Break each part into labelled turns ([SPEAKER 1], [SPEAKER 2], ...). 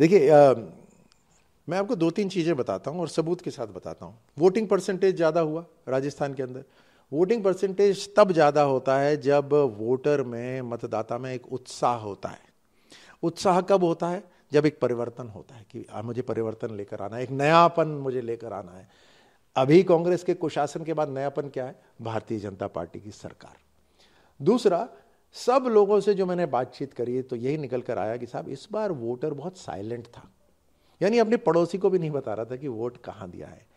[SPEAKER 1] देखिए मैं आपको दो तीन चीज़ें बताता हूँ और सबूत के साथ बताता हूँ वोटिंग परसेंटेज ज़्यादा हुआ राजस्थान के अंदर वोटिंग परसेंटेज तब ज़्यादा होता है जब वोटर में मतदाता में एक उत्साह होता है उत्साह कब होता है जब एक परिवर्तन होता है कि आ, मुझे परिवर्तन लेकर आना है एक नयापन मुझे लेकर आना है अभी कांग्रेस के कुशासन के बाद नयापन क्या है भारतीय जनता पार्टी की सरकार दूसरा सब लोगों से जो मैंने बातचीत करी तो यही निकल कर आया कि साहब इस बार वोटर बहुत साइलेंट था यानी अपने पड़ोसी को भी नहीं बता रहा था कि वोट कहाँ दिया है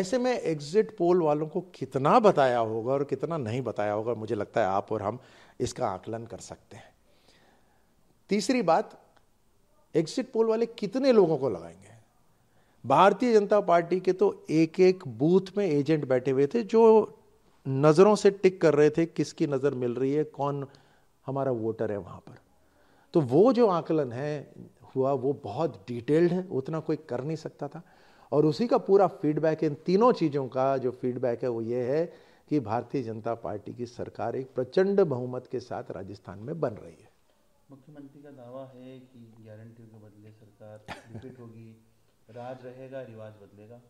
[SPEAKER 1] ऐसे में एग्जिट पोल वालों को कितना बताया होगा और कितना नहीं बताया होगा मुझे लगता है आप और हम इसका आकलन कर सकते हैं तीसरी बात एग्जिट पोल वाले कितने लोगों को लगाएंगे भारतीय जनता पार्टी के तो एक एक बूथ में एजेंट बैठे हुए थे जो नज़रों से टिक कर रहे थे किसकी नज़र मिल रही है कौन हमारा वोटर है वहाँ पर तो वो जो आकलन है हुआ वो बहुत डिटेल्ड है उतना कोई कर नहीं सकता था और उसी का पूरा फीडबैक इन तीनों चीज़ों का जो फीडबैक है वो ये है कि भारतीय जनता पार्टी की सरकार एक प्रचंड बहुमत के साथ राजस्थान में बन रही है
[SPEAKER 2] मुख्यमंत्री का दावा है कि गारंटी के बदले सरकार रिपीट होगी राज रहेगा रिवाज बदलेगा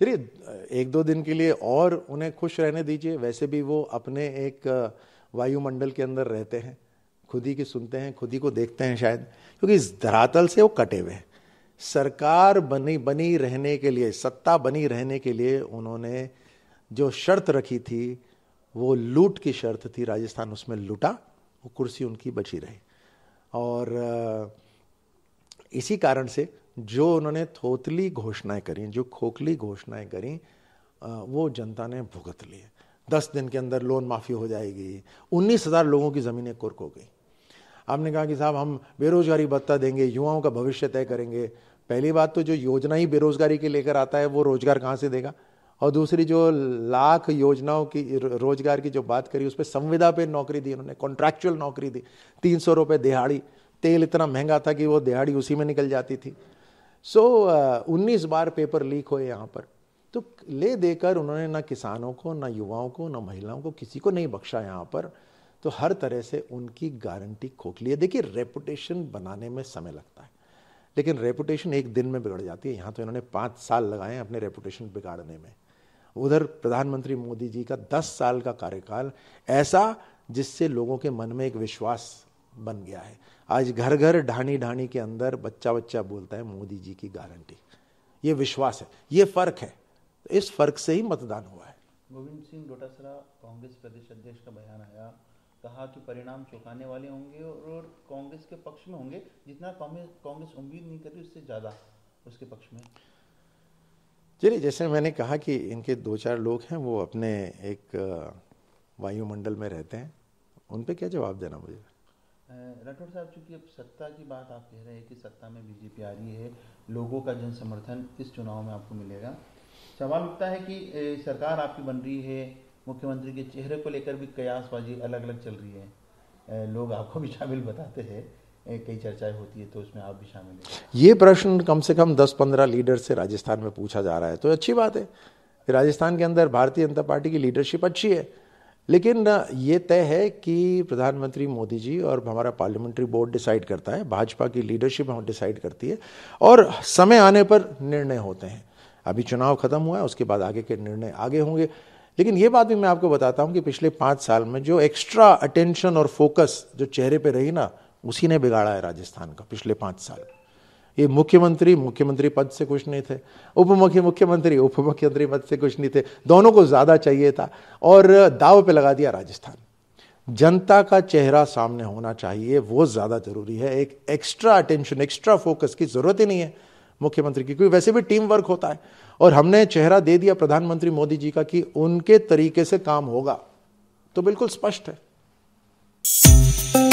[SPEAKER 1] चलिए एक दो दिन के लिए और उन्हें खुश रहने दीजिए वैसे भी वो अपने एक वायुमंडल के अंदर रहते हैं खुद ही की सुनते हैं खुद ही को देखते हैं शायद क्योंकि इस धरातल से वो कटे हुए हैं सरकार बनी बनी रहने के लिए सत्ता बनी रहने के लिए उन्होंने जो शर्त रखी थी वो लूट की शर्त थी राजस्थान उसमें लूटा वो कुर्सी उनकी बची रही और इसी कारण से जो उन्होंने थोतली घोषणाएं करी जो खोखली घोषणाएं करी वो जनता ने भुगत लिए दस दिन के अंदर लोन माफ़ी हो जाएगी उन्नीस हज़ार लोगों की ज़मीनें कुर्क हो गई आपने कहा कि साहब हम बेरोजगारी भत्ता देंगे युवाओं का भविष्य तय करेंगे पहली बात तो जो योजना ही बेरोजगारी की लेकर आता है वो रोजगार कहाँ से देगा और दूसरी जो लाख योजनाओं की रोजगार की जो बात करी उस पर संविदा पे नौकरी दी उन्होंने कॉन्ट्रैक्चुअल नौकरी दी तीन सौ रुपये दिहाड़ी तेल इतना महंगा था कि वो दिहाड़ी उसी में निकल जाती थी सो so, उन्नीस बार पेपर लीक हुए यहाँ पर तो ले देकर उन्होंने ना किसानों को ना युवाओं को ना महिलाओं को किसी को नहीं बख्शा यहाँ पर तो हर तरह से उनकी गारंटी खोखली है देखिए रेपुटेशन बनाने में समय लगता है लेकिन रेपुटेशन एक दिन में बिगड़ जाती है यहाँ तो इन्होंने पाँच साल लगाए हैं अपने रेपुटेशन बिगाड़ने में उधर प्रधानमंत्री मोदी जी का दस साल का कार्यकाल ऐसा जिससे लोगों के मन में एक विश्वास बन गया है आज घर घर ढाणी ढाणी के अंदर बच्चा बच्चा बोलता है मोदी जी की गारंटी ये विश्वास है ये फर्क है तो इस फर्क से ही मतदान हुआ है
[SPEAKER 2] गोविंद सिंह डोटासरा कांग्रेस प्रदेश अध्यक्ष का बयान आया कहा कि परिणाम चौंकाने वाले होंगे और कांग्रेस के पक्ष में होंगे जितना कांग्रेस उम्मीद नहीं करती उससे ज़्यादा उसके पक्ष में
[SPEAKER 1] चलिए जैसे मैंने कहा कि इनके दो चार लोग हैं वो अपने एक वायुमंडल में रहते हैं उन पर क्या जवाब देना मुझे
[SPEAKER 2] राठौर साहब चूंकि अब सत्ता की बात आप कह रहे हैं कि सत्ता में बीजेपी आ रही है लोगों का जन समर्थन इस चुनाव में आपको मिलेगा सवाल उठता है कि सरकार आपकी बन रही है मुख्यमंत्री के चेहरे को लेकर भी कयासबाजी अलग अलग चल रही है लोग आपको भी शामिल बताते हैं कई चर्चाएं होती है तो उसमें आप भी शामिल
[SPEAKER 1] हैं ये प्रश्न कम से कम 10-15 लीडर से राजस्थान में पूछा जा रहा है तो अच्छी बात है राजस्थान के अंदर भारतीय जनता पार्टी की लीडरशिप अच्छी है लेकिन ये तय है कि प्रधानमंत्री मोदी जी और हमारा पार्लियामेंट्री बोर्ड डिसाइड करता है भाजपा की लीडरशिप हम डिसाइड करती है और समय आने पर निर्णय होते हैं अभी चुनाव खत्म हुआ है उसके बाद आगे के निर्णय आगे होंगे लेकिन ये बात भी मैं आपको बताता हूँ कि पिछले पाँच साल में जो एक्स्ट्रा अटेंशन और फोकस जो चेहरे पर रही ना उसी ने बिगाड़ा है राजस्थान का पिछले पाँच साल ये मुख्यमंत्री मुख्यमंत्री पद से कुछ नहीं थे उप मुख्य मुख्यमंत्री उप मुख्यमंत्री पद से कुछ नहीं थे दोनों को ज़्यादा चाहिए था और दाव पे लगा दिया राजस्थान जनता का चेहरा सामने होना चाहिए वो ज़्यादा ज़रूरी है एक एक्स्ट्रा अटेंशन एक्स्ट्रा फोकस की ज़रूरत ही नहीं है मुख्यमंत्री की क्योंकि वैसे भी टीम वर्क होता है और हमने चेहरा दे दिया प्रधानमंत्री मोदी जी का कि उनके तरीके से काम होगा तो बिल्कुल स्पष्ट
[SPEAKER 2] है